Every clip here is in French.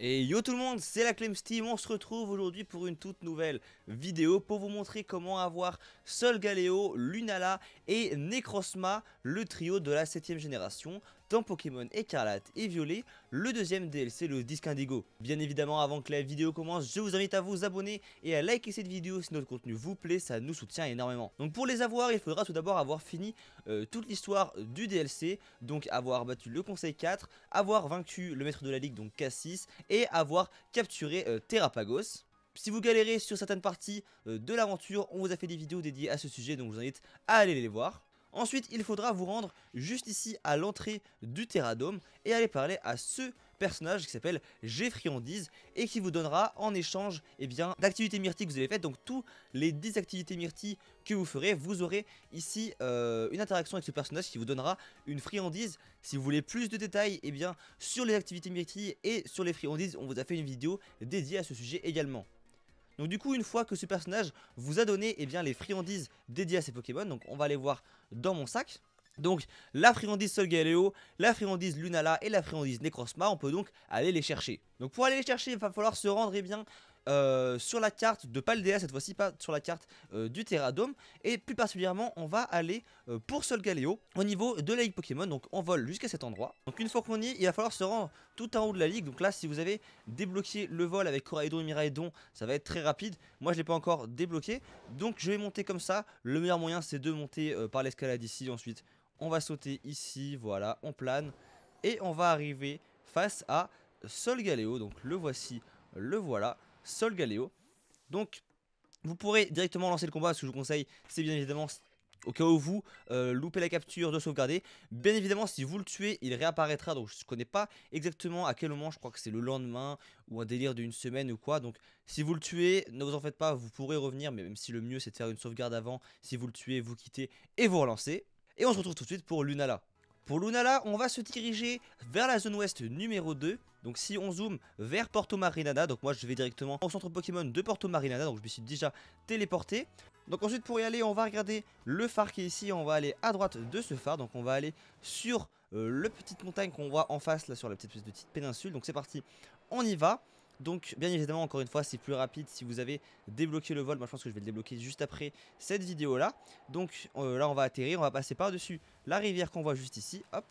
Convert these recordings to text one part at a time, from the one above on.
Et yo tout le monde, c'est la Clemsteam, on se retrouve aujourd'hui pour une toute nouvelle vidéo pour vous montrer comment avoir Sol Lunala et Necrosma, le trio de la 7ème génération Pokémon écarlate et violet, le deuxième DLC, le disque indigo. Bien évidemment, avant que la vidéo commence, je vous invite à vous abonner et à liker cette vidéo si notre contenu vous plaît, ça nous soutient énormément. Donc pour les avoir, il faudra tout d'abord avoir fini euh, toute l'histoire du DLC, donc avoir battu le Conseil 4, avoir vaincu le maître de la ligue, donc K6, et avoir capturé euh, Terrapagos. Si vous galérez sur certaines parties euh, de l'aventure, on vous a fait des vidéos dédiées à ce sujet, donc je vous invite à aller les voir. Ensuite, il faudra vous rendre juste ici à l'entrée du Terradome et aller parler à ce personnage qui s'appelle Géfriandise et qui vous donnera en échange eh bien, d'activités myrtilles que vous avez faites. Donc tous les 10 activités myrtilles que vous ferez, vous aurez ici euh, une interaction avec ce personnage qui vous donnera une friandise. Si vous voulez plus de détails eh bien, sur les activités myrtilles et sur les friandises, on vous a fait une vidéo dédiée à ce sujet également. Donc du coup une fois que ce personnage vous a donné eh bien, les friandises dédiées à ces Pokémon, donc on va les voir dans mon sac. Donc la friandise Solgaleo, la friandise Lunala et la friandise Necrosma, on peut donc aller les chercher. Donc pour aller les chercher, il va falloir se rendre eh bien, euh, sur la carte de Paldea, cette fois-ci pas sur la carte euh, du Terradome. Et plus particulièrement, on va aller pour euh, pour Solgaleo au niveau de la Ligue Pokémon. Donc on vole jusqu'à cet endroit. Donc une fois qu'on y est, il va falloir se rendre tout en haut de la Ligue. Donc là, si vous avez débloqué le vol avec Coraidon et Miraidon, ça va être très rapide. Moi, je ne l'ai pas encore débloqué. Donc je vais monter comme ça. Le meilleur moyen, c'est de monter par l'escalade ici. Ensuite, on va sauter ici. Voilà, on plane. Et on va arriver face à Solgaleo. Donc le voici, le voilà. Sol galéo Donc, vous pourrez directement lancer le combat. Ce que je vous conseille, c'est bien évidemment au cas où vous euh, loupez la capture de sauvegarder. Bien évidemment, si vous le tuez, il réapparaîtra. Donc, je ne connais pas exactement à quel moment. Je crois que c'est le lendemain ou un délire d'une semaine ou quoi. Donc, si vous le tuez, ne vous en faites pas. Vous pourrez revenir. Mais même si le mieux, c'est de faire une sauvegarde avant. Si vous le tuez, vous quittez et vous relancez. Et on se retrouve tout de suite pour Lunala. Pour Lunala, on va se diriger vers la zone ouest numéro 2. Donc si on zoome vers Porto Marinada, donc moi je vais directement au centre Pokémon de Porto Marinada, donc je me suis déjà téléporté. Donc ensuite pour y aller, on va regarder le phare qui est ici, on va aller à droite de ce phare, donc on va aller sur euh, le petite montagne qu'on voit en face là sur la petite, petite péninsule. Donc c'est parti, on y va. Donc bien évidemment encore une fois c'est plus rapide si vous avez débloqué le vol, moi je pense que je vais le débloquer juste après cette vidéo là Donc euh, là on va atterrir, on va passer par dessus la rivière qu'on voit juste ici, hop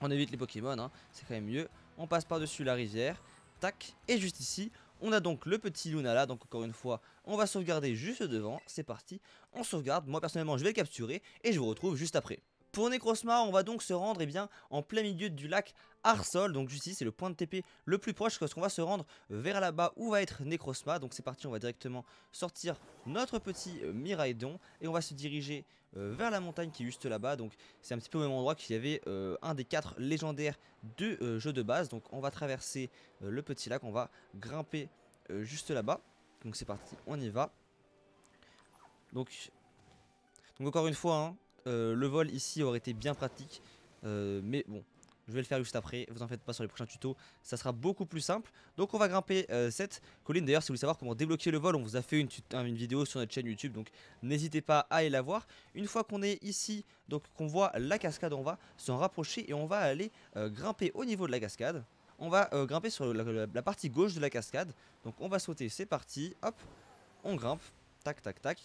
On évite les Pokémon, hein. c'est quand même mieux On passe par dessus la rivière, tac, et juste ici on a donc le petit Luna là, donc encore une fois, on va sauvegarder juste devant, c'est parti, on sauvegarde, moi personnellement je vais le capturer et je vous retrouve juste après. Pour Necrosma, on va donc se rendre eh bien, en plein milieu du lac Arsol. Donc ici, c'est le point de TP le plus proche parce qu'on va se rendre vers là-bas où va être Necrosma. Donc c'est parti, on va directement sortir notre petit euh, Miraidon et on va se diriger euh, vers la montagne qui est juste là-bas. Donc c'est un petit peu au même endroit qu'il y avait euh, un des quatre légendaires de jeu de base. Donc on va traverser le petit lac, on va grimper juste là-bas. Donc c'est parti, on y va. Donc, donc encore une fois, hein, euh, le vol ici aurait été bien pratique. Euh, mais bon, je vais le faire juste après, vous en faites pas sur les prochains tutos, ça sera beaucoup plus simple. Donc on va grimper euh, cette colline, d'ailleurs si vous voulez savoir comment débloquer le vol, on vous a fait une, vidéo sur notre chaîne YouTube, donc n'hésitez pas à aller la voir. Une fois qu'on est ici, donc qu'on voit la cascade, on va s'en rapprocher et on va aller grimper au niveau de la cascade. On va grimper sur la, partie gauche de la cascade, donc on va sauter, c'est parti, hop, on grimpe, tac tac tac,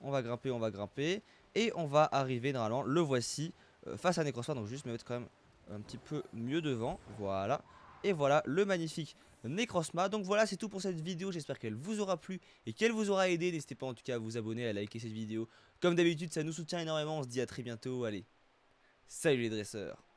on va grimper, on va grimper, et on va arriver normalement, le voici, euh, face à Necrosma. Donc juste me mettre quand même un petit peu mieux devant. Voilà. Et voilà le magnifique Necrosma. Donc voilà, c'est tout pour cette vidéo. J'espère qu'elle vous aura plu et qu'elle vous aura aidé. N'hésitez pas en tout cas à vous abonner, à liker cette vidéo. Comme d'habitude, ça nous soutient énormément. On se dit à très bientôt. Allez, salut les dresseurs